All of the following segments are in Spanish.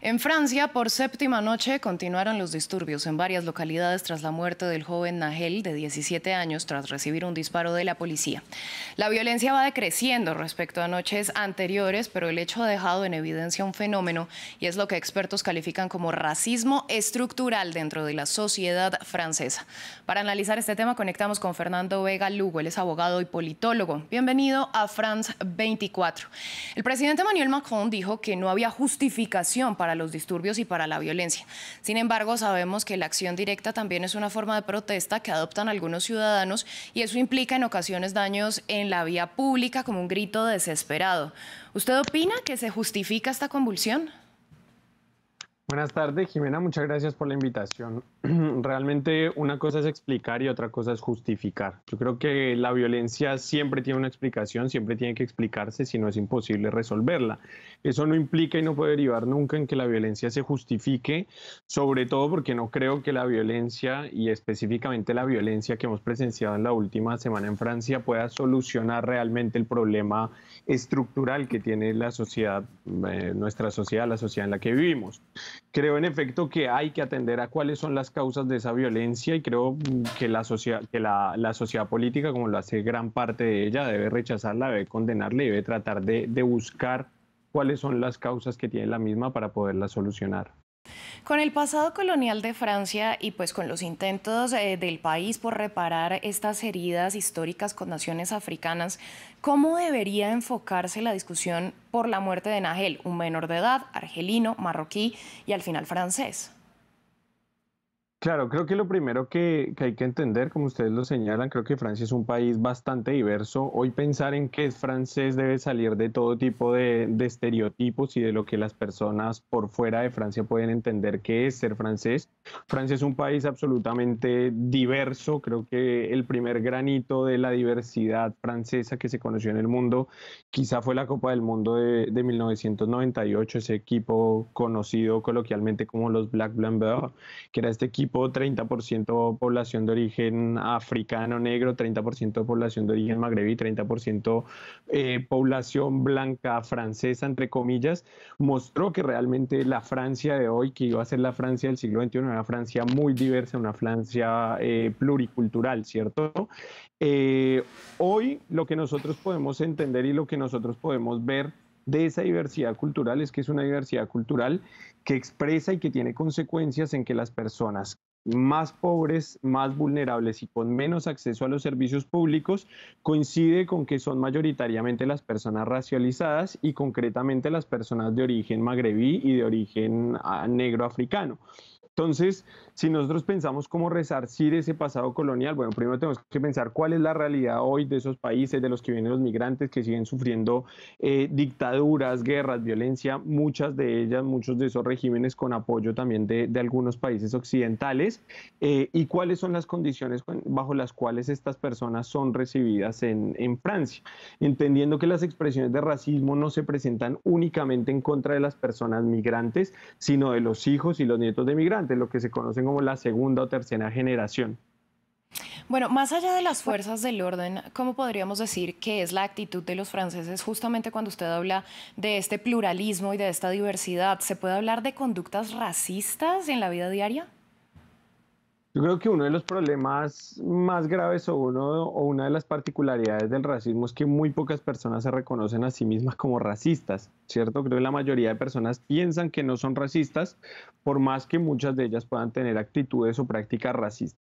En Francia, por séptima noche, continuaron los disturbios en varias localidades tras la muerte del joven Nahel, de 17 años, tras recibir un disparo de la policía. La violencia va decreciendo respecto a noches anteriores, pero el hecho ha dejado en evidencia un fenómeno y es lo que expertos califican como racismo estructural dentro de la sociedad francesa. Para analizar este tema, conectamos con Fernando Vega Lugo, él es abogado y politólogo. Bienvenido a France 24. El presidente Manuel Macron dijo que no había justificación para para los disturbios y para la violencia. Sin embargo, sabemos que la acción directa también es una forma de protesta que adoptan algunos ciudadanos y eso implica en ocasiones daños en la vía pública como un grito desesperado. ¿Usted opina que se justifica esta convulsión? Buenas tardes, Jimena. Muchas gracias por la invitación. Realmente una cosa es explicar y otra cosa es justificar. Yo creo que la violencia siempre tiene una explicación, siempre tiene que explicarse, si no es imposible resolverla. Eso no implica y no puede derivar nunca en que la violencia se justifique, sobre todo porque no creo que la violencia y específicamente la violencia que hemos presenciado en la última semana en Francia pueda solucionar realmente el problema estructural que tiene la sociedad, eh, nuestra sociedad, la sociedad en la que vivimos. Creo en efecto que hay que atender a cuáles son las causas de esa violencia y creo que la sociedad, que la, sociedad política, como lo hace gran parte de ella, debe rechazarla, debe condenarla y debe tratar de, buscar cuáles son las causas que tiene la misma para poderla solucionar. Con el pasado colonial de Francia y pues con los intentos eh, del país por reparar estas heridas históricas con naciones africanas, ¿cómo debería enfocarse la discusión por la muerte de Nahel, un menor de edad, argelino, marroquí y al final francés? Claro, creo que lo primero que, que, hay que entender, como ustedes lo señalan, creo que Francia es un país bastante diverso. Hoy pensar en que es francés debe salir de todo tipo de, de, estereotipos y de lo que las personas por fuera de Francia pueden entender que es ser francés. Francia es un país absolutamente diverso. Creo que el primer granito de la diversidad francesa que se conoció en el mundo quizá fue la Copa del Mundo de, de 1998, ese equipo conocido coloquialmente como los Black Blanc que era este equipo tipo 30% población de origen africano negro, 30% población de origen magrebí, 30% eh, población blanca francesa, entre comillas, mostró que realmente la Francia de hoy, que iba a ser la Francia del siglo XXI, era una Francia muy diversa, una Francia eh, pluricultural, ¿cierto? Eh, hoy lo que nosotros podemos entender y lo que nosotros podemos ver de esa diversidad cultural es que es una diversidad cultural que expresa y que tiene consecuencias en que las personas más pobres, más vulnerables y con menos acceso a los servicios públicos coincide con que son mayoritariamente las personas racializadas y concretamente las personas de origen magrebí y de origen ah, negro africano. Entonces, si nosotros pensamos cómo resarcir ese pasado colonial, bueno, primero tenemos que pensar cuál es la realidad hoy de esos países, de los que vienen los migrantes, que siguen sufriendo eh, dictaduras, guerras, violencia, muchas de ellas, muchos de esos regímenes con apoyo también de, algunos países occidentales, eh, y cuáles son las condiciones bajo las cuales estas personas son recibidas en Francia, entendiendo que las expresiones de racismo no se presentan únicamente en contra de las personas migrantes, sino de los hijos y los nietos de migrantes de lo que se conocen como la segunda o tercera generación. Bueno, más allá de las fuerzas del orden, ¿cómo podríamos decir que es la actitud de los franceses justamente cuando usted habla de este pluralismo y de esta diversidad? ¿Se puede hablar de conductas racistas en la vida diaria? Yo creo que uno de los problemas más graves o, uno, o una de las particularidades del racismo es que muy pocas personas se reconocen a sí mismas como racistas, ¿cierto? Creo que la mayoría de personas piensan que no son racistas, por más que muchas de ellas puedan tener actitudes o prácticas racistas.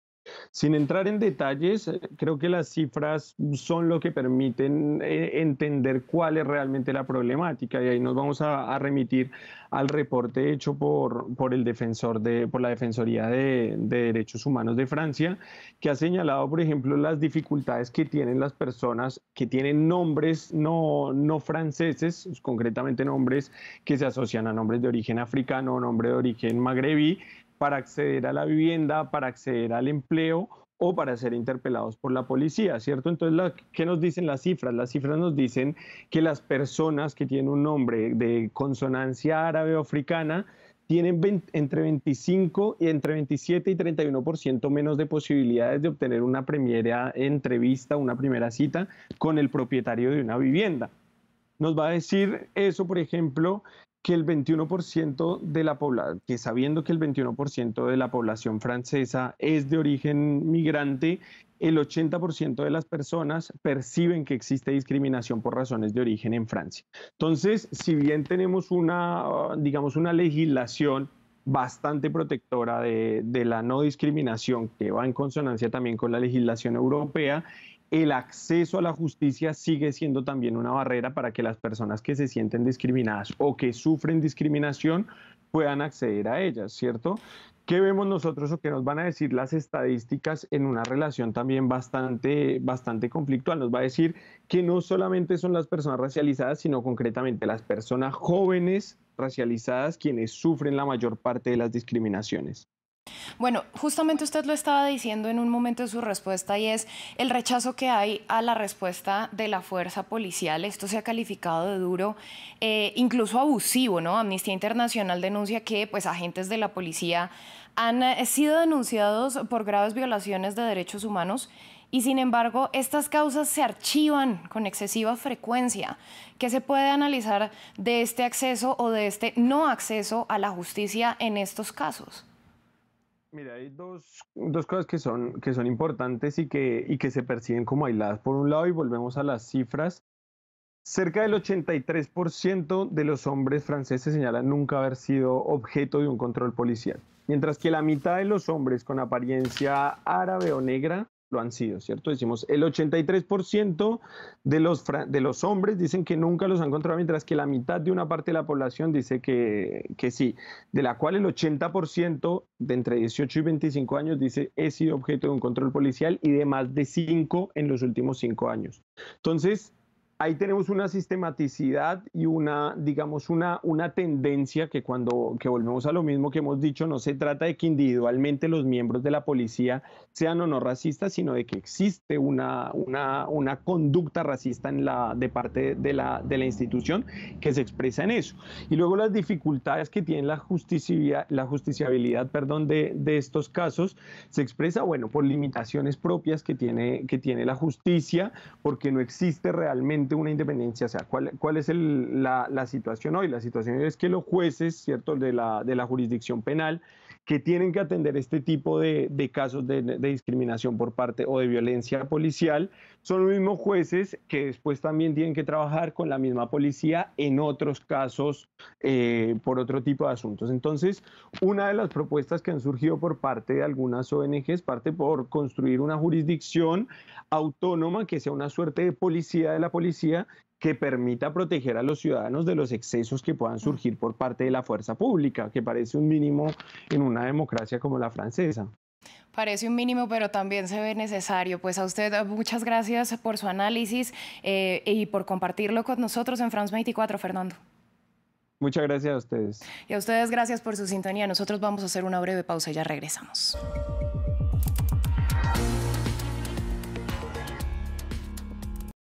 Sin entrar en detalles, eh, creo que las cifras son lo que permiten eh, entender cuál es realmente la problemática y ahí nos vamos a, remitir al reporte hecho por, el defensor por la Defensoría de, Derechos Humanos de Francia, que ha señalado, por ejemplo, las dificultades que tienen las personas que tienen nombres no, franceses, concretamente nombres que se asocian a nombres de origen africano o nombre de origen magrebí, para acceder a la vivienda, para acceder al empleo o para ser interpelados por la policía, ¿cierto? Entonces, ¿qué nos dicen las cifras? Las cifras nos dicen que las personas que tienen un nombre de consonancia árabe o africana tienen entre 25 y entre 27 y 31% menos de posibilidades de obtener una primera entrevista, una primera cita con el propietario de una vivienda. Nos va a decir eso, por ejemplo, que el 21% de la población, que sabiendo que el 21% de la población francesa es de origen migrante, el 80% de las personas perciben que existe discriminación por razones de origen en Francia. Entonces, si bien tenemos una, digamos, una legislación bastante protectora de, de la no discriminación que va en consonancia también con la legislación europea, el acceso a la justicia sigue siendo también una barrera para que las personas que se sienten discriminadas o que sufren discriminación puedan acceder a ellas, ¿cierto? ¿Qué vemos nosotros o qué nos van a decir las estadísticas en una relación también bastante, bastante conflictual? Nos va a decir que no solamente son las personas racializadas, sino concretamente las personas jóvenes racializadas quienes sufren la mayor parte de las discriminaciones. Bueno, justamente usted lo estaba diciendo en un momento de su respuesta y es el rechazo que hay a la respuesta de la fuerza policial. Esto se ha calificado de duro, eh, incluso abusivo, ¿no? Amnistía Internacional denuncia que pues, agentes de la policía han eh, sido denunciados por graves violaciones de derechos humanos y sin embargo estas causas se archivan con excesiva frecuencia. ¿Qué se puede analizar de este acceso o de este no acceso a la justicia en estos casos? Mira, hay dos, cosas que son, que son importantes y que, y que se perciben como aisladas. Por un lado, y volvemos a las cifras, cerca del 83% de los hombres franceses señalan nunca haber sido objeto de un control policial, mientras que la mitad de los hombres con apariencia árabe o negra lo han sido, ¿cierto? Decimos, el 83% de los, de los hombres dicen que nunca los han encontrado, mientras que la mitad de una parte de la población dice que, que sí, de la cual el 80% de entre 18 y 25 años dice he sido objeto de un control policial y de más de 5 en los últimos 5 años. Entonces, ahí tenemos una sistematicidad y una, digamos, una, una tendencia que cuando que volvemos a lo mismo que hemos dicho, no se trata de que individualmente los miembros de la policía sean o no racistas, sino de que existe una, una, una conducta racista en la, de parte de la, de la institución que se expresa en eso. Y luego las dificultades que tiene la, la justiciabilidad perdón, de, de estos casos se expresa, bueno, por limitaciones propias que tiene, que tiene la justicia, porque no existe realmente una independencia? O sea, ¿cuál, cuál es el, la, la, situación hoy? La situación es que los jueces, ¿cierto?, de la, de la jurisdicción penal que tienen que atender este tipo de, casos de, discriminación por parte o de violencia policial son los mismos jueces que después también tienen que trabajar con la misma policía en otros casos eh, por otro tipo de asuntos. Entonces, una de las propuestas que han surgido por parte de algunas ONGs parte por construir una jurisdicción autónoma que sea una suerte de policía de la policía que permita proteger a los ciudadanos de los excesos que puedan surgir por parte de la fuerza pública, que parece un mínimo en una democracia como la francesa. Parece un mínimo, pero también se ve necesario. Pues a usted eh, muchas gracias por su análisis eh, y por compartirlo con nosotros en France 24, Fernando. Muchas gracias a ustedes. Y a ustedes gracias por su sintonía. Nosotros vamos a hacer una breve pausa y ya regresamos.